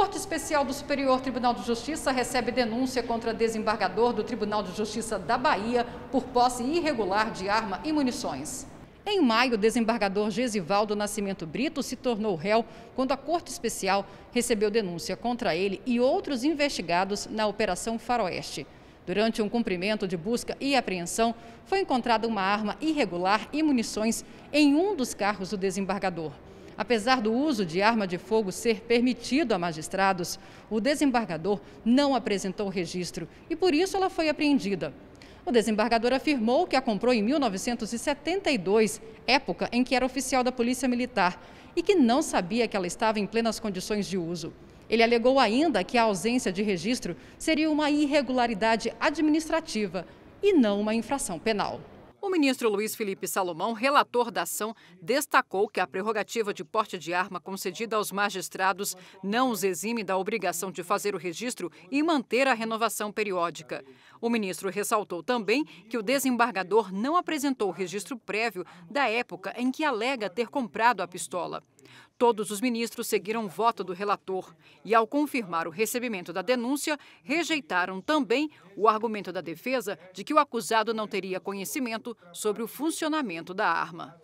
Corte Especial do Superior Tribunal de Justiça recebe denúncia contra desembargador do Tribunal de Justiça da Bahia por posse irregular de arma e munições. Em maio, o desembargador Gesivaldo Nascimento Brito se tornou réu quando a Corte Especial recebeu denúncia contra ele e outros investigados na Operação Faroeste. Durante um cumprimento de busca e apreensão, foi encontrada uma arma irregular e munições em um dos carros do desembargador. Apesar do uso de arma de fogo ser permitido a magistrados, o desembargador não apresentou registro e por isso ela foi apreendida. O desembargador afirmou que a comprou em 1972, época em que era oficial da Polícia Militar, e que não sabia que ela estava em plenas condições de uso. Ele alegou ainda que a ausência de registro seria uma irregularidade administrativa e não uma infração penal. O ministro Luiz Felipe Salomão, relator da ação, destacou que a prerrogativa de porte de arma concedida aos magistrados não os exime da obrigação de fazer o registro e manter a renovação periódica. O ministro ressaltou também que o desembargador não apresentou registro prévio da época em que alega ter comprado a pistola. Todos os ministros seguiram o voto do relator e, ao confirmar o recebimento da denúncia, rejeitaram também o argumento da defesa de que o acusado não teria conhecimento sobre o funcionamento da arma.